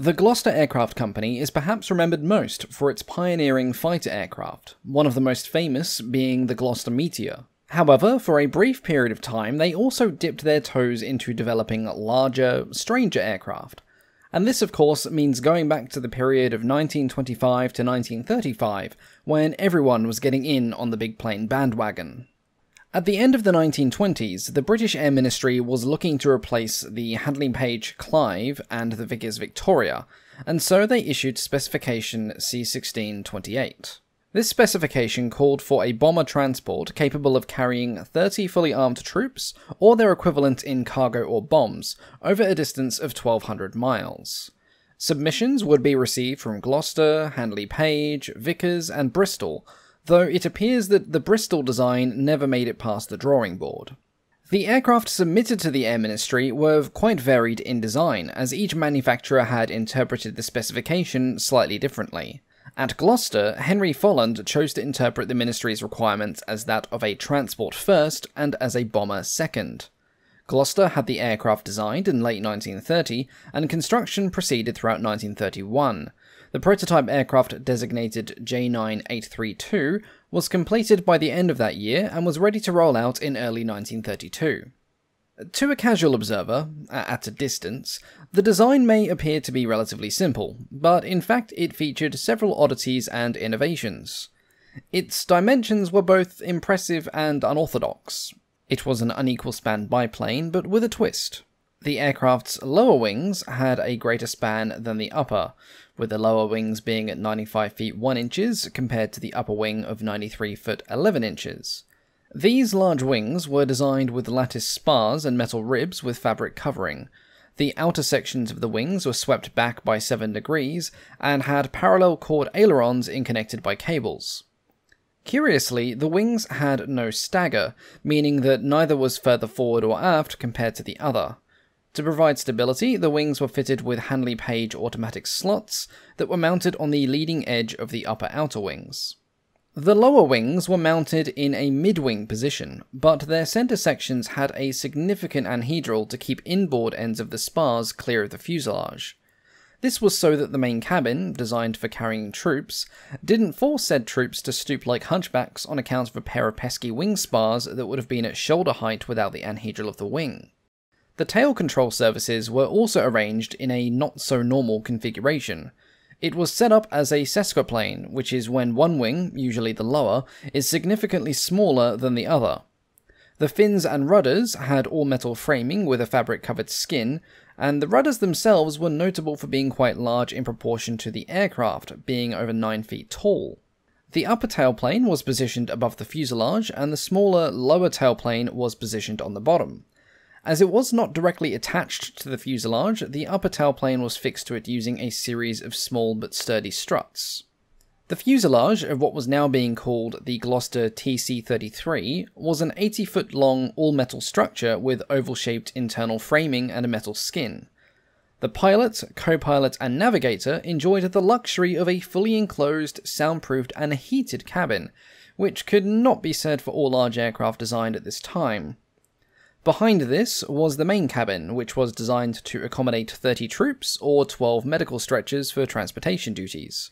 The Gloucester Aircraft Company is perhaps remembered most for its pioneering fighter aircraft, one of the most famous being the Gloucester Meteor. However, for a brief period of time, they also dipped their toes into developing larger, stranger aircraft. And this, of course, means going back to the period of 1925 to 1935, when everyone was getting in on the big plane bandwagon. At the end of the 1920s, the British Air Ministry was looking to replace the Hadley Page Clive and the Vickers Victoria, and so they issued specification C1628. This specification called for a bomber transport capable of carrying 30 fully armed troops or their equivalent in cargo or bombs over a distance of 1200 miles. Submissions would be received from Gloucester, Handley Page, Vickers, and Bristol, though it appears that the Bristol design never made it past the drawing board. The aircraft submitted to the Air Ministry were quite varied in design, as each manufacturer had interpreted the specification slightly differently. At Gloucester, Henry Folland chose to interpret the Ministry's requirements as that of a transport first and as a bomber second. Gloucester had the aircraft designed in late 1930, and construction proceeded throughout 1931, the prototype aircraft designated J9832 was completed by the end of that year and was ready to roll out in early 1932. To a casual observer, at a distance, the design may appear to be relatively simple, but in fact it featured several oddities and innovations. Its dimensions were both impressive and unorthodox. It was an unequal span biplane, but with a twist. The aircraft's lower wings had a greater span than the upper, with the lower wings being at 95 feet 1 inches compared to the upper wing of 93 foot 11 inches. These large wings were designed with lattice spars and metal ribs with fabric covering. The outer sections of the wings were swept back by 7 degrees and had parallel chord ailerons interconnected by cables. Curiously, the wings had no stagger, meaning that neither was further forward or aft compared to the other. To provide stability, the wings were fitted with Hanley Page automatic slots that were mounted on the leading edge of the upper outer wings. The lower wings were mounted in a mid-wing position, but their centre sections had a significant anhedral to keep inboard ends of the spars clear of the fuselage. This was so that the main cabin, designed for carrying troops, didn't force said troops to stoop like hunchbacks on account of a pair of pesky wing spars that would have been at shoulder height without the anhedral of the wing. The tail control services were also arranged in a not-so-normal configuration. It was set up as a sesquiplane, which is when one wing, usually the lower, is significantly smaller than the other. The fins and rudders had all-metal framing with a fabric-covered skin, and the rudders themselves were notable for being quite large in proportion to the aircraft, being over 9 feet tall. The upper tailplane was positioned above the fuselage, and the smaller, lower tailplane was positioned on the bottom. As it was not directly attached to the fuselage, the upper tailplane was fixed to it using a series of small but sturdy struts. The fuselage of what was now being called the Gloucester TC-33 was an 80-foot long all-metal structure with oval-shaped internal framing and a metal skin. The pilot, co-pilot and navigator enjoyed the luxury of a fully enclosed, soundproofed and heated cabin, which could not be said for all large aircraft designed at this time. Behind this was the main cabin, which was designed to accommodate 30 troops or 12 medical stretchers for transportation duties.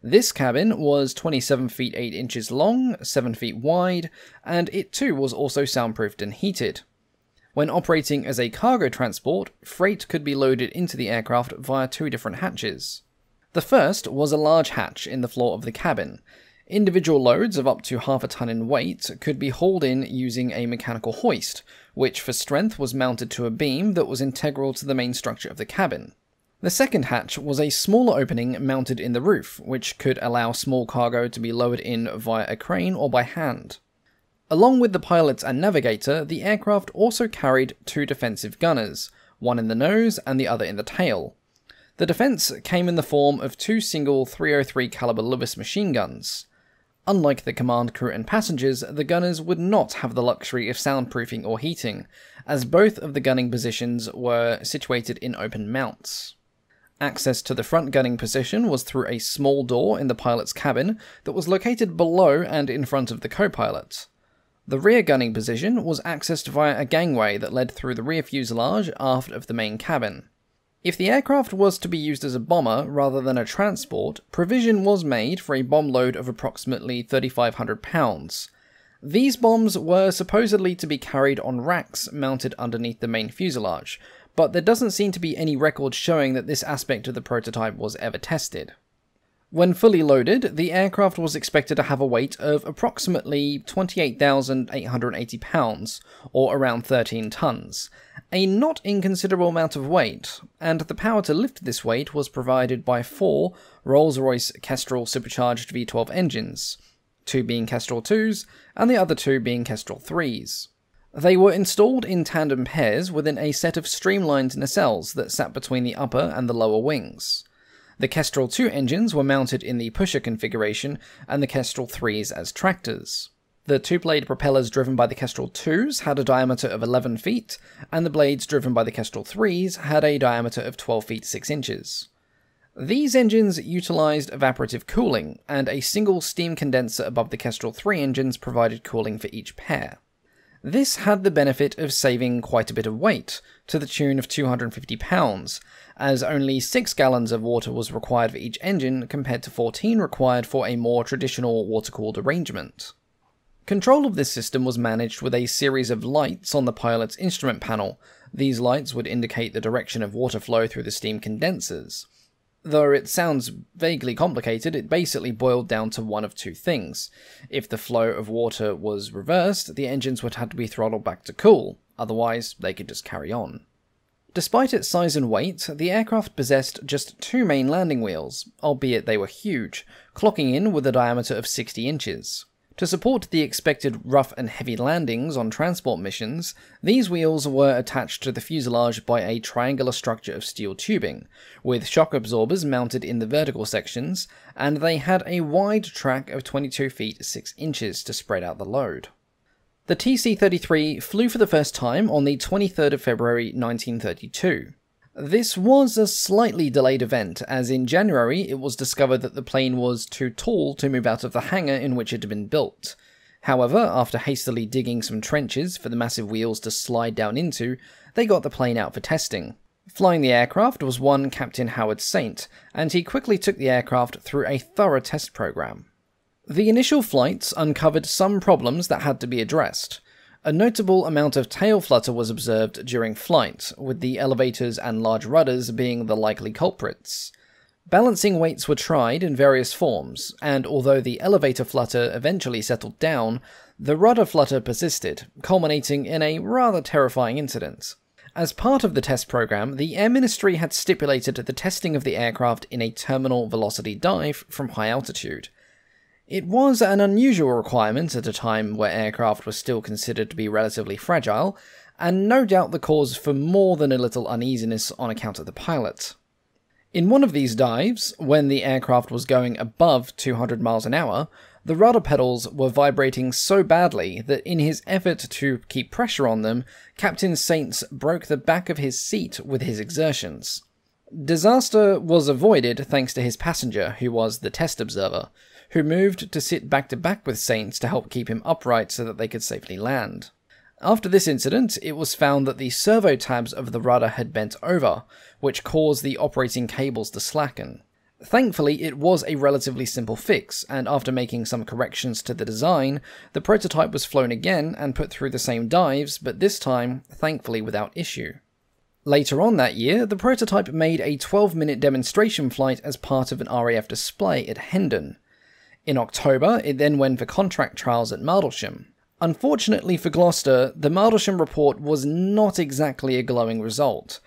This cabin was 27 feet 8 inches long, 7 feet wide, and it too was also soundproofed and heated. When operating as a cargo transport, freight could be loaded into the aircraft via two different hatches. The first was a large hatch in the floor of the cabin, Individual loads of up to half a ton in weight could be hauled in using a mechanical hoist, which for strength was mounted to a beam that was integral to the main structure of the cabin. The second hatch was a smaller opening mounted in the roof, which could allow small cargo to be lowered in via a crane or by hand. Along with the pilots and navigator, the aircraft also carried two defensive gunners, one in the nose and the other in the tail. The defence came in the form of two single 303 caliber Lewis machine guns. Unlike the command crew and passengers, the gunners would not have the luxury of soundproofing or heating, as both of the gunning positions were situated in open mounts. Access to the front gunning position was through a small door in the pilot's cabin that was located below and in front of the co-pilot. The rear gunning position was accessed via a gangway that led through the rear fuselage aft of the main cabin. If the aircraft was to be used as a bomber rather than a transport, provision was made for a bomb load of approximately 3,500 pounds. These bombs were supposedly to be carried on racks mounted underneath the main fuselage, but there doesn't seem to be any record showing that this aspect of the prototype was ever tested. When fully loaded, the aircraft was expected to have a weight of approximately 28,880 pounds, or around 13 tons, a not inconsiderable amount of weight, and the power to lift this weight was provided by four Rolls-Royce Kestrel supercharged V12 engines, two being Kestrel 2s and the other two being Kestrel 3s. They were installed in tandem pairs within a set of streamlined nacelles that sat between the upper and the lower wings. The Kestrel 2 engines were mounted in the pusher configuration, and the Kestrel 3s as tractors. The two blade propellers driven by the Kestrel 2s had a diameter of 11 feet, and the blades driven by the Kestrel 3s had a diameter of 12 feet 6 inches. These engines utilised evaporative cooling, and a single steam condenser above the Kestrel 3 engines provided cooling for each pair. This had the benefit of saving quite a bit of weight, to the tune of 250 pounds, as only 6 gallons of water was required for each engine compared to 14 required for a more traditional water-cooled arrangement. Control of this system was managed with a series of lights on the pilot's instrument panel. These lights would indicate the direction of water flow through the steam condensers. Though it sounds vaguely complicated, it basically boiled down to one of two things. If the flow of water was reversed, the engines would have to be throttled back to cool, otherwise, they could just carry on. Despite its size and weight, the aircraft possessed just two main landing wheels, albeit they were huge, clocking in with a diameter of 60 inches. To support the expected rough and heavy landings on transport missions, these wheels were attached to the fuselage by a triangular structure of steel tubing, with shock absorbers mounted in the vertical sections, and they had a wide track of 22 feet 6 inches to spread out the load. The TC-33 flew for the first time on the 23rd of February 1932. This was a slightly delayed event, as in January it was discovered that the plane was too tall to move out of the hangar in which it had been built. However, after hastily digging some trenches for the massive wheels to slide down into, they got the plane out for testing. Flying the aircraft was one Captain Howard Saint, and he quickly took the aircraft through a thorough test program. The initial flights uncovered some problems that had to be addressed. A notable amount of tail flutter was observed during flight, with the elevators and large rudders being the likely culprits. Balancing weights were tried in various forms, and although the elevator flutter eventually settled down, the rudder flutter persisted, culminating in a rather terrifying incident. As part of the test program, the Air Ministry had stipulated the testing of the aircraft in a terminal velocity dive from high altitude. It was an unusual requirement at a time where aircraft were still considered to be relatively fragile, and no doubt the cause for more than a little uneasiness on account of the pilot. In one of these dives, when the aircraft was going above 200 miles an hour, the rudder pedals were vibrating so badly that in his effort to keep pressure on them, Captain Saints broke the back of his seat with his exertions. Disaster was avoided thanks to his passenger, who was the test observer who moved to sit back to back with Saints to help keep him upright so that they could safely land. After this incident, it was found that the servo tabs of the rudder had bent over, which caused the operating cables to slacken. Thankfully, it was a relatively simple fix, and after making some corrections to the design, the prototype was flown again and put through the same dives, but this time, thankfully, without issue. Later on that year, the prototype made a 12 minute demonstration flight as part of an RAF display at Hendon. In October, it then went for contract trials at Martlesham. Unfortunately for Gloucester, the Martlesham report was not exactly a glowing result.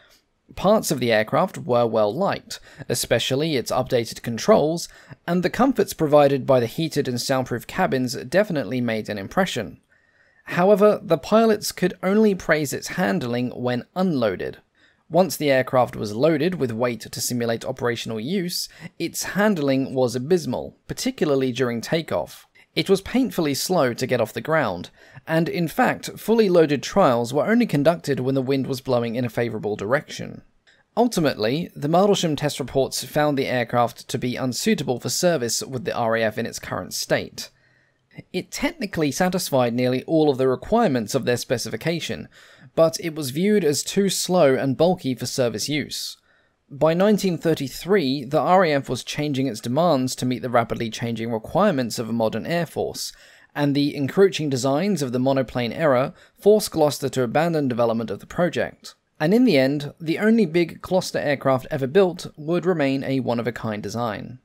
Parts of the aircraft were well liked, especially its updated controls, and the comforts provided by the heated and soundproof cabins definitely made an impression. However, the pilots could only praise its handling when unloaded. Once the aircraft was loaded with weight to simulate operational use, its handling was abysmal, particularly during takeoff. It was painfully slow to get off the ground, and in fact, fully loaded trials were only conducted when the wind was blowing in a favourable direction. Ultimately, the Martlesham test reports found the aircraft to be unsuitable for service with the RAF in its current state. It technically satisfied nearly all of the requirements of their specification, but it was viewed as too slow and bulky for service use. By 1933, the RAF was changing its demands to meet the rapidly changing requirements of a modern air force, and the encroaching designs of the monoplane era forced Gloucester to abandon development of the project. And in the end, the only big Gloucester aircraft ever built would remain a one of a kind design.